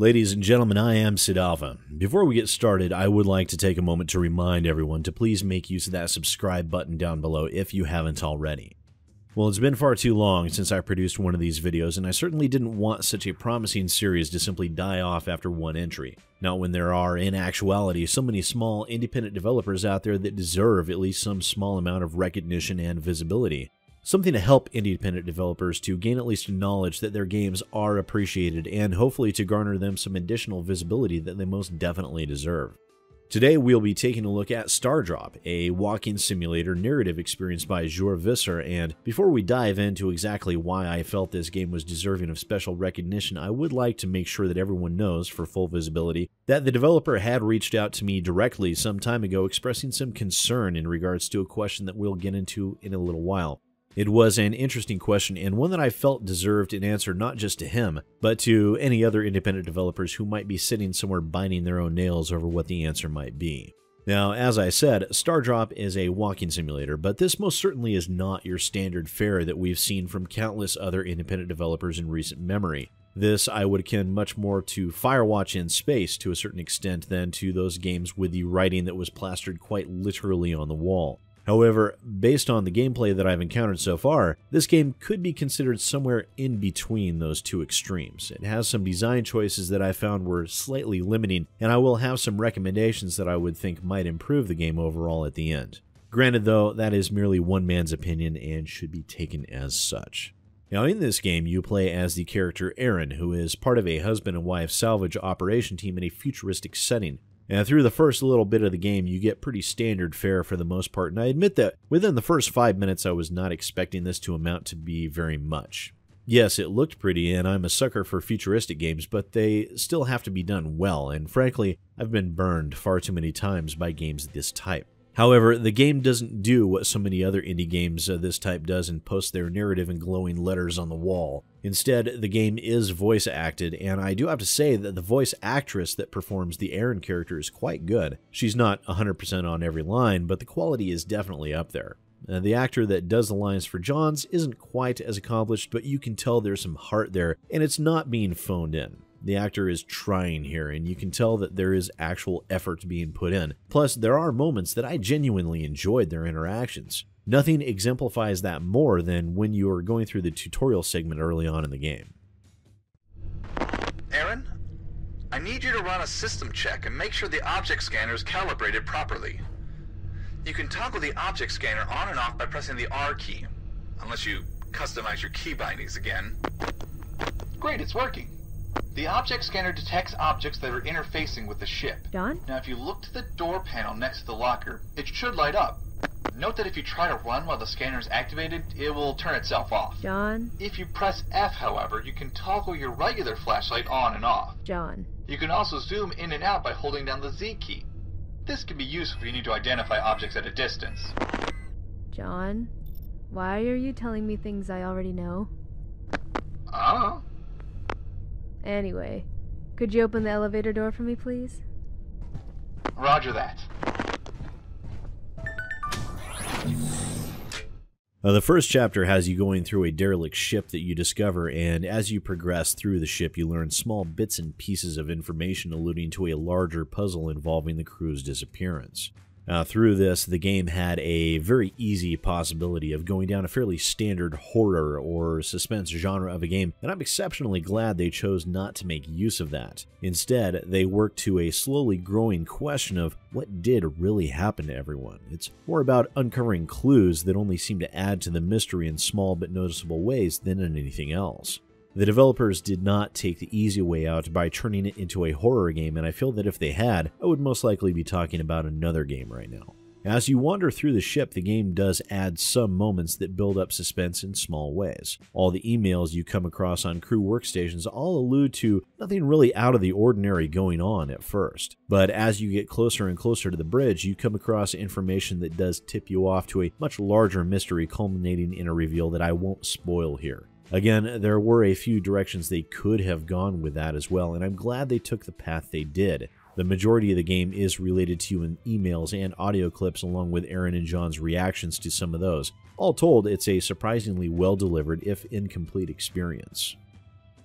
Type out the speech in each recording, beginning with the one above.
Ladies and gentlemen, I am Sidava. Before we get started, I would like to take a moment to remind everyone to please make use of that subscribe button down below if you haven't already. Well, it's been far too long since I produced one of these videos, and I certainly didn't want such a promising series to simply die off after one entry. Not when there are, in actuality, so many small, independent developers out there that deserve at least some small amount of recognition and visibility something to help independent developers to gain at least knowledge that their games are appreciated and hopefully to garner them some additional visibility that they most definitely deserve. Today, we'll be taking a look at Stardrop, a walking simulator narrative experience by Jure Visser, and before we dive into exactly why I felt this game was deserving of special recognition, I would like to make sure that everyone knows, for full visibility, that the developer had reached out to me directly some time ago expressing some concern in regards to a question that we'll get into in a little while. It was an interesting question and one that I felt deserved an answer not just to him, but to any other independent developers who might be sitting somewhere binding their own nails over what the answer might be. Now, as I said, Stardrop is a walking simulator, but this most certainly is not your standard fare that we've seen from countless other independent developers in recent memory. This I would akin much more to Firewatch in space to a certain extent than to those games with the writing that was plastered quite literally on the wall. However, based on the gameplay that I've encountered so far, this game could be considered somewhere in between those two extremes. It has some design choices that I found were slightly limiting, and I will have some recommendations that I would think might improve the game overall at the end. Granted, though, that is merely one man's opinion and should be taken as such. Now, in this game, you play as the character Aaron, who is part of a husband and wife salvage operation team in a futuristic setting. And through the first little bit of the game, you get pretty standard fare for the most part. And I admit that within the first five minutes, I was not expecting this to amount to be very much. Yes, it looked pretty, and I'm a sucker for futuristic games, but they still have to be done well, and frankly, I've been burned far too many times by games of this type. However, the game doesn't do what so many other indie games of this type does and post their narrative in glowing letters on the wall. Instead, the game is voice acted, and I do have to say that the voice actress that performs the Aaron character is quite good. She's not 100% on every line, but the quality is definitely up there. Uh, the actor that does the lines for Johns isn't quite as accomplished, but you can tell there's some heart there, and it's not being phoned in. The actor is trying here, and you can tell that there is actual effort being put in. Plus, there are moments that I genuinely enjoyed their interactions. Nothing exemplifies that more than when you are going through the tutorial segment early on in the game. Aaron, I need you to run a system check and make sure the object scanner is calibrated properly. You can toggle the object scanner on and off by pressing the R key, unless you customize your key bindings again. Great, it's working. The object scanner detects objects that are interfacing with the ship. Done? Now, if you look to the door panel next to the locker, it should light up. Note that if you try to run while the scanner is activated, it will turn itself off. John? If you press F, however, you can toggle your regular flashlight on and off. John? You can also zoom in and out by holding down the Z key. This can be useful if you need to identify objects at a distance. John? Why are you telling me things I already know? Oh. Anyway, could you open the elevator door for me, please? Roger that. Uh, the first chapter has you going through a derelict ship that you discover, and as you progress through the ship, you learn small bits and pieces of information alluding to a larger puzzle involving the crew's disappearance. Uh, through this, the game had a very easy possibility of going down a fairly standard horror or suspense genre of a game, and I'm exceptionally glad they chose not to make use of that. Instead, they worked to a slowly growing question of what did really happen to everyone. It's more about uncovering clues that only seem to add to the mystery in small but noticeable ways than in anything else. The developers did not take the easy way out by turning it into a horror game, and I feel that if they had, I would most likely be talking about another game right now. As you wander through the ship, the game does add some moments that build up suspense in small ways. All the emails you come across on crew workstations all allude to nothing really out of the ordinary going on at first. But as you get closer and closer to the bridge, you come across information that does tip you off to a much larger mystery culminating in a reveal that I won't spoil here. Again, there were a few directions they could have gone with that as well, and I'm glad they took the path they did. The majority of the game is related to you in emails and audio clips, along with Aaron and John's reactions to some of those. All told, it's a surprisingly well delivered, if incomplete, experience.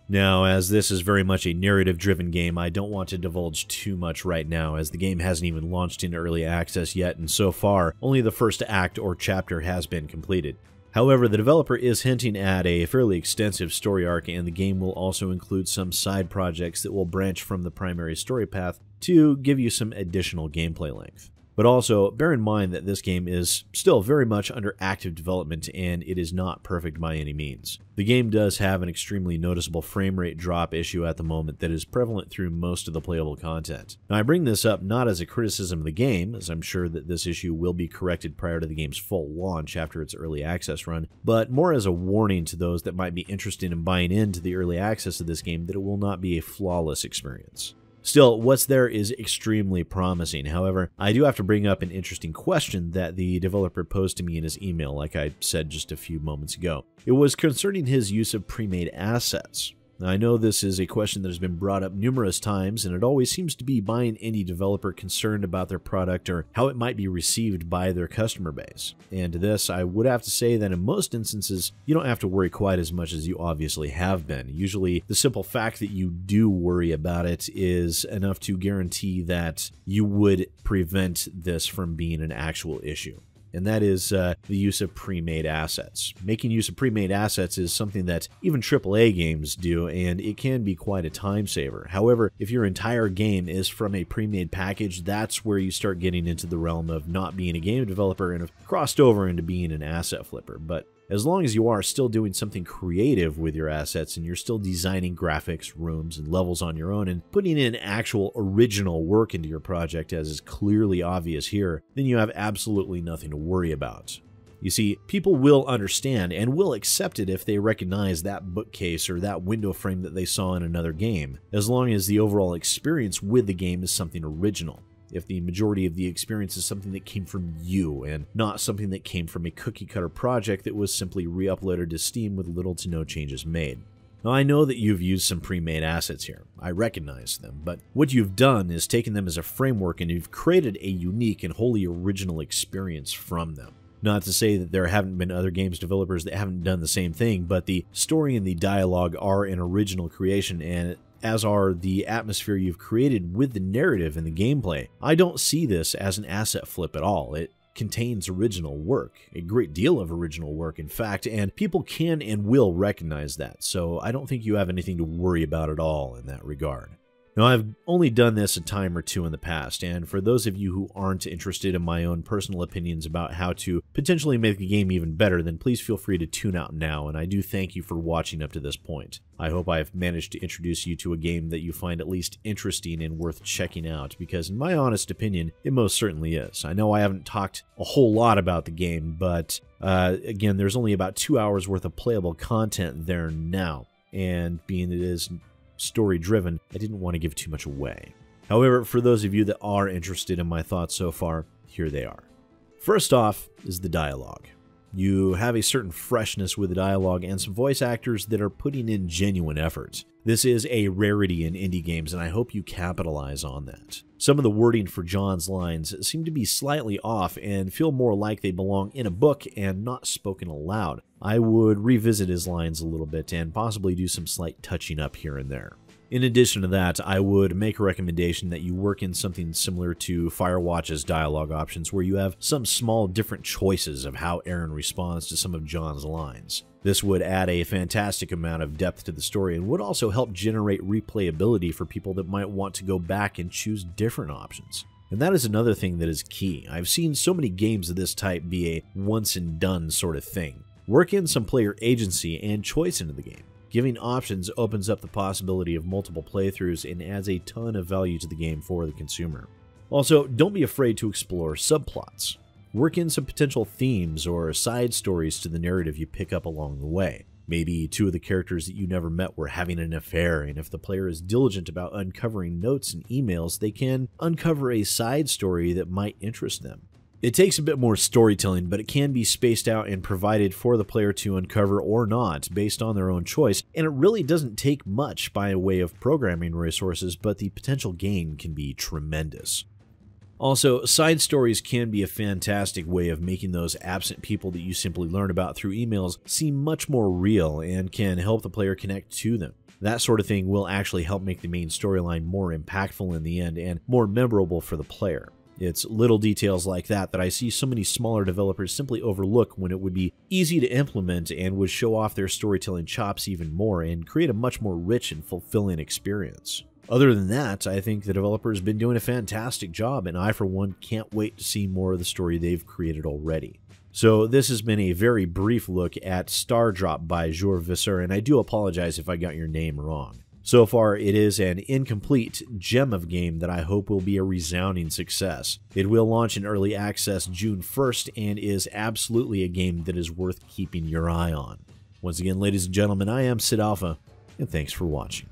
Now, as this is very much a narrative driven game, I don't want to divulge too much right now, as the game hasn't even launched into early access yet, and so far, only the first act or chapter has been completed. However, the developer is hinting at a fairly extensive story arc, and the game will also include some side projects that will branch from the primary story path to give you some additional gameplay length. But also bear in mind that this game is still very much under active development and it is not perfect by any means. The game does have an extremely noticeable frame rate drop issue at the moment that is prevalent through most of the playable content. Now I bring this up not as a criticism of the game, as I'm sure that this issue will be corrected prior to the game's full launch after its early access run, but more as a warning to those that might be interested in buying into the early access of this game that it will not be a flawless experience. Still, what's there is extremely promising. However, I do have to bring up an interesting question that the developer posed to me in his email, like I said just a few moments ago. It was concerning his use of pre-made assets. Now, I know this is a question that has been brought up numerous times, and it always seems to be by an indie developer concerned about their product or how it might be received by their customer base. And to this, I would have to say that in most instances, you don't have to worry quite as much as you obviously have been. Usually, the simple fact that you do worry about it is enough to guarantee that you would prevent this from being an actual issue and that is uh, the use of pre made assets. Making use of pre made assets is something that even AAA games do, and it can be quite a time saver. However, if your entire game is from a pre made package, that's where you start getting into the realm of not being a game developer and have crossed over into being an asset flipper. But as long as you are still doing something creative with your assets and you're still designing graphics, rooms, and levels on your own and putting in actual original work into your project, as is clearly obvious here, then you have absolutely nothing to worry about. You see, people will understand and will accept it if they recognize that bookcase or that window frame that they saw in another game, as long as the overall experience with the game is something original if the majority of the experience is something that came from you and not something that came from a cookie cutter project that was simply re uploaded to Steam with little to no changes made. Now, I know that you've used some pre made assets here. I recognize them, but what you've done is taken them as a framework and you've created a unique and wholly original experience from them. Not to say that there haven't been other games developers that haven't done the same thing, but the story and the dialogue are an original creation, and as are the atmosphere you've created with the narrative and the gameplay. I don't see this as an asset flip at all. It contains original work, a great deal of original work, in fact, and people can and will recognize that, so I don't think you have anything to worry about at all in that regard. Now, I've only done this a time or two in the past, and for those of you who aren't interested in my own personal opinions about how to potentially make the game even better, then please feel free to tune out now, and I do thank you for watching up to this point. I hope I've managed to introduce you to a game that you find at least interesting and worth checking out, because in my honest opinion, it most certainly is. I know I haven't talked a whole lot about the game, but uh, again, there's only about two hours worth of playable content there now and being it is story driven, I didn't want to give too much away. However, for those of you that are interested in my thoughts so far, here they are. First off is the dialogue. You have a certain freshness with the dialogue and some voice actors that are putting in genuine efforts. This is a rarity in indie games, and I hope you capitalize on that. Some of the wording for John's lines seem to be slightly off and feel more like they belong in a book and not spoken aloud. I would revisit his lines a little bit and possibly do some slight touching up here and there. In addition to that, I would make a recommendation that you work in something similar to Firewatch's dialogue options, where you have some small different choices of how Aaron responds to some of John's lines. This would add a fantastic amount of depth to the story and would also help generate replayability for people that might want to go back and choose different options. And that is another thing that is key. I've seen so many games of this type be a once and done sort of thing. Work in some player agency and choice into the game. Giving options opens up the possibility of multiple playthroughs and adds a ton of value to the game for the consumer. Also, don't be afraid to explore subplots. Work in some potential themes or side stories to the narrative you pick up along the way. Maybe two of the characters that you never met were having an affair, and if the player is diligent about uncovering notes and emails, they can uncover a side story that might interest them. It takes a bit more storytelling, but it can be spaced out and provided for the player to uncover or not based on their own choice, and it really doesn't take much by way of programming resources, but the potential gain can be tremendous. Also, side stories can be a fantastic way of making those absent people that you simply learn about through emails seem much more real and can help the player connect to them. That sort of thing will actually help make the main storyline more impactful in the end and more memorable for the player. It's little details like that that I see so many smaller developers simply overlook when it would be easy to implement and would show off their storytelling chops even more and create a much more rich and fulfilling experience. Other than that, I think the developer has been doing a fantastic job, and I, for one, can't wait to see more of the story they've created already. So, this has been a very brief look at Star Drop by Jour Visser, and I do apologize if I got your name wrong. So far, it is an incomplete gem of game that I hope will be a resounding success. It will launch in early access June 1st and is absolutely a game that is worth keeping your eye on. Once again, ladies and gentlemen, I am Sid Alpha, and thanks for watching.